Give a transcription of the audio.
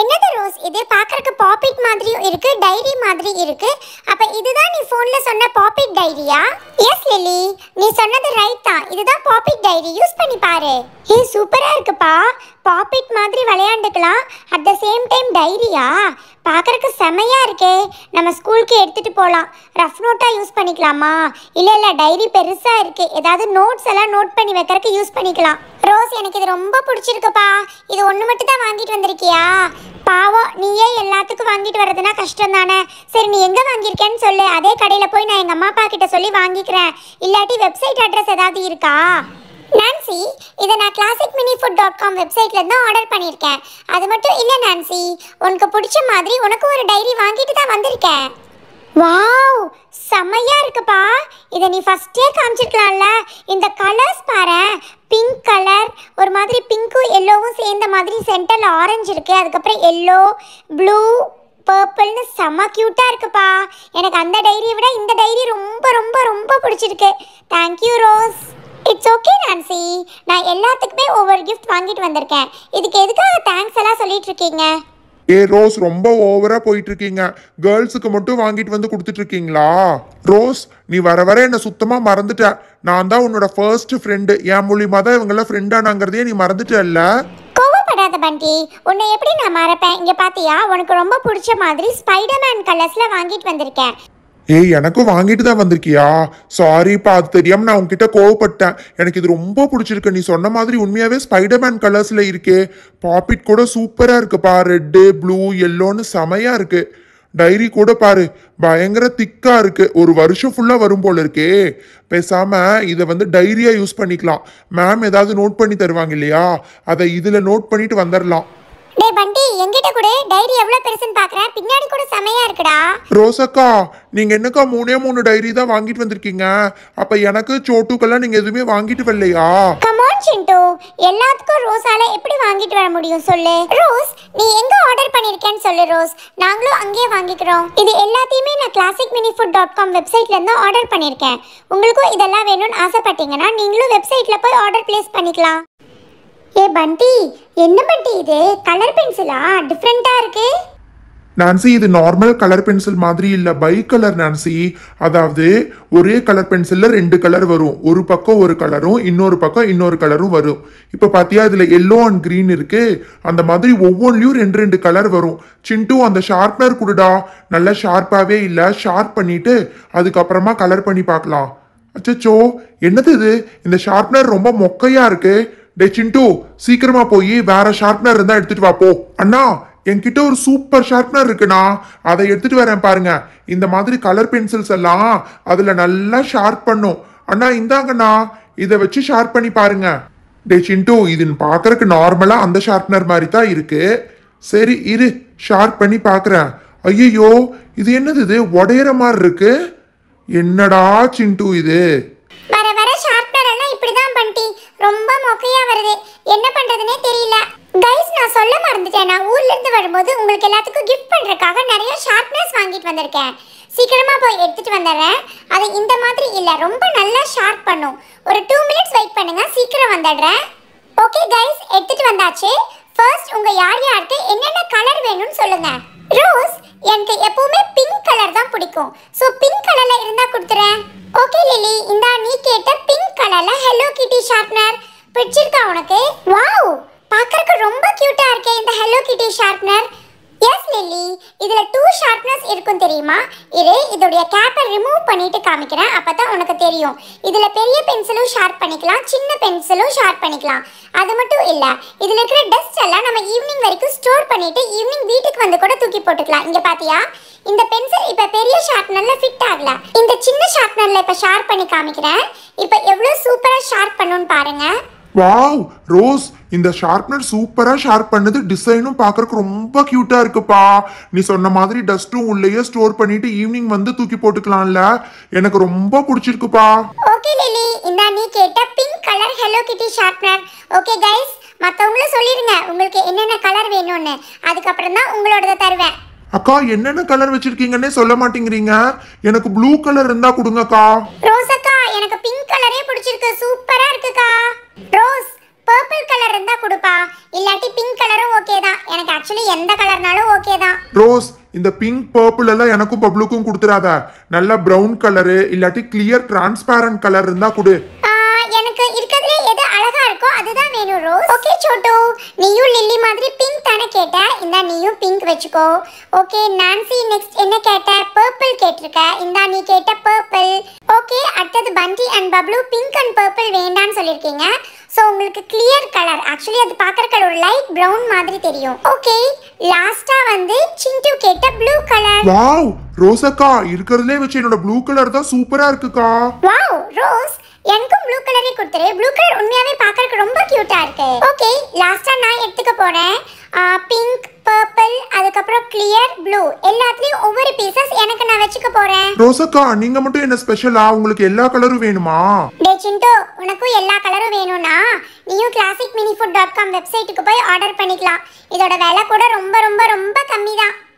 என்னது ரோஸ் இது பார்க்கறக்கு பாப்பிட் மாதிரியும் இருக்கு டைரி மாதிரி இருக்கு அப்ப இதுதான் நீ போன்ல சொன்ன பாப்பிட் டைரியா எஸ் லிலி நீ சொன்னது ரைட் தான் இதுதான் பாப்பிட் டைரி யூஸ் பண்ணி பாரு ஏ சூப்பரா இருக்குப்பா பாப்பிட் மாதிரி விளையாண்டுக்கலாம் அட் த சேம் டைம் டைரியா பார்க்குறக்கு செமையா இருக்கே நம்ம ஸ்கூலுக்கு எடுத்துகிட்டு போகலாம் ரஃப் நோட்டாக யூஸ் பண்ணிக்கலாமா இல்லை இல்லை டைரி பெருசாக இருக்குது ஏதாவது நோட்ஸ் எல்லாம் நோட் பண்ணி வைக்கிறதுக்கு யூஸ் பண்ணிக்கலாம் ரோஸ் எனக்கு இது ரொம்ப பிடிச்சிருக்குப்பா இது ஒன்று மட்டும் தான் வாங்கிட்டு வந்திருக்கியா பாவம் நீயே எல்லாத்துக்கும் வாங்கிட்டு வர்றதுனா கஷ்டம் தானே சரி நீ எங்கே வாங்கியிருக்கேன்னு சொல்லு அதே கடையில் போய் நான் எங்கள் அம்மா அப்பா கிட்ட சொல்லி வாங்கிக்கிறேன் இல்லாட்டி வெப்சைட் அட்ரஸ் ஏதாவது இருக்கா நான்சி இதை நான் classic mini food dot com வெப்சைட்லேருந்து ஆர்டர் பண்ணியிருக்கேன் அது மட்டும் இல்லை நான்சி உனக்கு பிடிச்ச மாதிரி உனக்கு ஒரு டைரி வாங்கிட்டு தான் வந்திருக்கேன் வாவ் செம்மையாக இருக்குப்பா இதை நீ ஃபஸ்ட்டே காமிச்சிருக்கலாம்ல இந்த கலர்ஸ் பாரு பிங்க்கும் எல்லோவும் சேர்ந்த மாதிரி சென்டரில் ஆரஞ்சு இருக்கு அதுக்கப்புறம் எல்லோ ப்ளூ பர்பிள்னு செம க்யூட்டாக இருக்குப்பா எனக்கு அந்த டைரியை விட இந்த டைரி ரொம்ப ரொம்ப ரொம்ப பிடிச்சிருக்கு thank you Rose it's okay Nancy நான் எல்லாத்துக்குமே ஒவ்வொரு கிஃப்ட் வாங்கிட்டு வந்திருக்கேன் இதுக்கு எதுக்காக தேங்க்ஸ் எல்லாம் சொல்லிட்டு இருக்கீங்க ஏ ரோஸ் ரொம்ப ஓவரா போயிட்டு இருக்கீங்க கேர்ள்ஸுக்கு மட்டும் வாங்கிட்டு வந்து கொடுத்துட்டு இருக்கீங்களா ரோஸ் நீ வர வர என்னை சுத்தமா மறந்துட்ட நான் தான் உன்னோட ஃபர்ஸ்ட் ஃப்ரெண்டு என் மூலியமா தான் இவங்க எல்லாம் ஃப்ரெண்டானாங்கிறதையே நீ மறந்துட்டல்ல கோவப்படாத பண்டி உன்னை எப்படி நான் மறப்பேன் இங்க பாத்தியா உனக்கு ரொம்ப பிடிச்ச மாதிரி ஸ்பைடர்மேன் கலர்ஸ்ல வாங்கிட்டு வந்திருக்கேன் ஏய் எனக்கும் வாங்கிட்டு தான் வந்திருக்கியா சாரிப்பா அது தெரியாமல் நான் உங்ககிட்ட கோவப்பட்டேன் எனக்கு இது ரொம்ப பிடிச்சிருக்கு நீ சொன்ன மாதிரி உண்மையாகவே ஸ்பைடர்மேன் கலர்ஸில் இருக்கே பாப்பிட் கூட சூப்பராக இருக்குப்பா ரெட்டு ப்ளூ எல்லோன்னு செமையாக இருக்குது டைரி கூட பாரு பயங்கர திக்கா இருக்கு ஒரு வருஷம் ஃபுல்லா வரும் போல இருக்கே பேசாம இதை வந்து டைரியா யூஸ் பண்ணிக்கலாம் மேம் ஏதாவது நோட் பண்ணி தருவாங்க இல்லையா அதை இதுல நோட் பண்ணிட்டு வந்துடலாம் டேய் பண்டி என்கிட்ட கூட டைரி எவ்வளவு பெருசுன்னு பாக்குறேன் பின்னாடி கூட செமையா இருக்குடா ரோசக்கா நீங்க என்னக்கா மூணே மூணு டைரி தான் வாங்கிட்டு வந்திருக்கீங்க அப்ப எனக்கு சோட்டுக்கெல்லாம் நீங்க எதுவுமே வாங்கிட்டு வரலையா கமான் சிண்டு எல்லாத்துக்கும் ரோஸால எப்படி வாங்கிட்டு வர முடியும் சொல்லு ரோஸ் நீ எங்க ஆர்டர் பண்ணிருக்கேன்னு சொல்லு ரோஸ் நாங்களும் அங்கேயே வாங்கிக்கிறோம் இது எல்லாத்தையுமே நான் classic mini food dot com வெப்சைட்ல இருந்து ஆர்டர் பண்ணிருக்கேன் உங்களுக்கும் இதெல்லாம் வேணும்னு ஆசைப்பட்டீங்கன்னா நீங்களும் வெப்சைட்ல போய் ஆர்டர் பிளேஸ் பண்ணிக்கலாம் ஏ பண்டி என்ன பண்டி இது கலர் பென்சிலா டிஃப்ரெண்டா இருக்கு நான்சி இது நார்மல் கலர் பென்சில் மாதிரி இல்லை பை கலர் நான்சி அதாவது ஒரே கலர் பென்சிலில் ரெண்டு கலர் வரும் ஒரு பக்கம் ஒரு கலரும் இன்னொரு பக்கம் இன்னொரு கலரும் வரும் இப்போ பார்த்தியா இதில் எல்லோ அண்ட் கிரீன் இருக்கு அந்த மாதிரி ஒவ்வொன்றிலையும் ரெண்டு ரெண்டு கலர் வரும் சிண்டும் அந்த ஷார்ப்னர் கொடுடா நல்லா ஷார்ப்பாகவே இல்லை ஷார்ப் பண்ணிட்டு அதுக்கப்புறமா கலர் பண்ணி பார்க்கலாம் அச்சச்சோ என்னது இது இந்த ஷார்ப்னர் ரொம்ப மொக்கையாக இருக்குது டே சிண்டு சீக்கிரமா போய் வேற ஷார்ப்னர் இருந்தா எடுத்துட்டு வா போ அண்ணா என்கிட்ட ஒரு சூப்பர் ஷார்ப்னர் இருக்குண்ணா அதை எடுத்துட்டு வரேன் பாருங்க இந்த மாதிரி கலர் பென்சில்ஸ் எல்லாம் அதுல நல்லா ஷார்ப் பண்ணும் அண்ணா இந்தாங்கண்ணா இதை வச்சு ஷார்ப் பண்ணி பாருங்க டே சிண்டு இதுன்னு பாக்குறதுக்கு நார்மலா அந்த ஷார்ப்னர் மாதிரி தான் இருக்கு சரி இரு ஷார்ப் பண்ணி பார்க்குறேன் ஐயோ இது என்னது இது உடையிற மாதிரி இருக்கு என்னடா சிண்டு இது ரொம்ப மொக்கையா வருது என்ன பண்றதுனே தெரியல கைஸ் நான் சொல்ல மறந்துட்டேன் நான் ஊர்ல இருந்து வரும்போது உங்களுக்கு எல்லாத்துக்கும் கிஃப்ட் பண்றதுக்காக நிறைய ஷார்ப்னர்ஸ் வாங்கிட்டு வந்திருக்கேன் சீக்கிரமா போய் எடுத்துட்டு வந்துடுறேன் அது இந்த மாதிரி இல்ல ரொம்ப நல்லா ஷார்ப் பண்ணும் ஒரு டூ மினிட்ஸ் வெயிட் பண்ணுங்க சீக்கிரம் வந்துடுறேன் ஓகே கைஸ் எடுத்துட்டு வந்தாச்சு ஃபர்ஸ்ட் உங்க யார் யாருக்கு என்னென்ன கலர் வேணும்னு சொல்லுங்க ரோஸ் எனக்கு எப்பவுமே பிங்க் கலர் தான் பிடிக்கும் ஸோ பிங்க் கலர்ல இருந்தா கொடுத்துறேன் ஓகே லிலி இந்தா நீ கேட்ட கடைக்காரல ஹலோ கிட்டி ஷார்ப்னர் பிடிச்சிருக்கா உனக்கு வாவ் பார்க்கறக்கு ரொம்ப கியூட்டா இருக்கே இந்த hello kitty sharpener yes Lily இதில் டூ ஷார்ப்னர்ஸ் இருக்கும் தெரியுமா இரு இதோடைய கேப்பை ரிமூவ் பண்ணிட்டு காமிக்கிறேன் அப்போ தான் உனக்கு தெரியும் இதில் பெரிய பென்சிலும் ஷார்ப் பண்ணிக்கலாம் சின்ன பென்சிலும் ஷார்ப் பண்ணிக்கலாம் அது மட்டும் இல்லை இதில் இருக்கிற டஸ்ட் எல்லாம் நம்ம ஈவினிங் வரைக்கும் ஸ்டோர் பண்ணிவிட்டு ஈவினிங் வீட்டுக்கு வந்து கூட தூக்கி போட்டுக்கலாம் இங்கே பார்த்தியா இந்த பென்சில் இப்போ பெரிய ஷார்ப்னரில் ஃபிட் ஆகல இந்த சின்ன ஷார்ப்னரில் இப்போ ஷார்ப் பண்ணி காமிக்கிறேன் இப்போ எவ்வளவு சூப்பரா ஷார்ப் பண்ணுன்னு பாருங்க வாவ் ரோஸ் இந்த ஷார்ப்னர் சூப்பரா ஷார்ப் பண்ணது டிசைனும் பார்க்கறதுக்கு ரொம்ப கியூட்டா இருக்குப்பா நீ சொன்ன மாதிரி டஸ்ட்டும் உள்ளேயே ஸ்டோர் பண்ணிட்டு ஈவினிங் வந்து தூக்கி போட்டுக்கலாம்ல எனக்கு ரொம்ப பிடிச்சிருக்குப்பா ஓகே லிலி இந்த நீ கேட்ட pink colour hello kitty sharpener okay guys மத்தவங்கள சொல்லிருங்க உங்களுக்கு என்னென்ன கலர் வேணும்னு அதுக்கப்புறம் தான் உங்களோடத தருவேன் அக்கா என்னென்ன கலர் வச்சிருக்கீங்கன்னே சொல்ல மாட்டேங்கிறீங்க எனக்கு ப்ளூ கலர் இருந்தா கொடுங்கக்கா ரோஸ் பிடிச்சிருக்கு சூப்பரா இருக்குக்கா ரோஸ் பர்பிள் கலர் இருந்தா கொடுப்பா இல்லாட்டி பிங்க் கலரும் ஓகே தான் எனக்கு ஆக்சுவலி எந்த கலர்னாலும் ஓகே தான் ரோஸ் இந்த பிங்க் பர்பிள் எல்லாம் எனக்கும் பப்ளுக்கும் கொடுத்துடாத நல்ல பிரவுன் கலரு இல்லாட்டி கிளியர் டிரான்ஸ்பேரண்ட் கலர் இருந்தா கொடு எனக்கு இருக்கிறதுல எது அழகா இருக்கோ அதுதான் வேணும் ரோஸ் ஓகே சோட்டோ நீயும் லில்லி மாதிரி பிங்க் தானே கேட்ட இந்தா நீயும் பிங்க் வச்சுக்கோ ஓகே நான்சி நெக்ஸ்ட் என்ன கேட்ட பர்பிள் கேட்டிருக்க இந்தா நீ கேட்ட பர்பிள் ஓகே அடுத்தது Bunty and Bablu pink and purple வேண்டான்னு சொல்லியிருக்கீங்க ஸோ உங்களுக்கு கிளியர் கலர் ஆக்சுவலி அது பார்க்குறக்கு ஒரு லைட் ப்ரௌன் மாதிரி தெரியும் ஓகே லாஸ்ட்டாக வந்து சிண்டு கேட்ட ப்ளூ கலர் வாவ் ரோசக்கா இருக்கறதுலே வச்சு என்னோட ப்ளூ கலர் தான் சூப்பராக இருக்குக்கா வாவ் ரோஸ் எனக்கும் ப்ளூ கலரே கொடுத்துரு ப்ளூ கலர் உண்மையாவே பார்க்கறதுக்கு ரொம்ப க்யூட்டாக இருக்கு ஓகே லாஸ்ட்டாக நான் எடுத்துக்க போகிறேன் பிங்க் அதுக்கப்புறம் கிளியர் ப்ளூ எல்லாத்துலயும் ஒவ்வொரு பீசஸ் எனக்கு நான் வச்சுக்க போறேன் ரோசக்கா நீங்க மட்டும் என்ன ஸ்பெஷலா உங்களுக்கு எல்லா கலரும் வேணுமா டே சிண்டு உனக்கும் எல்லா கலரும் வேணும்னா நீயும் classic mini food dot com வெப்சைட்டுக்கு போய் ஆர்டர் பண்ணிக்கலாம் இதோட விலை கூட ரொம்ப ரொம்ப ரொம்ப கம்மி தான்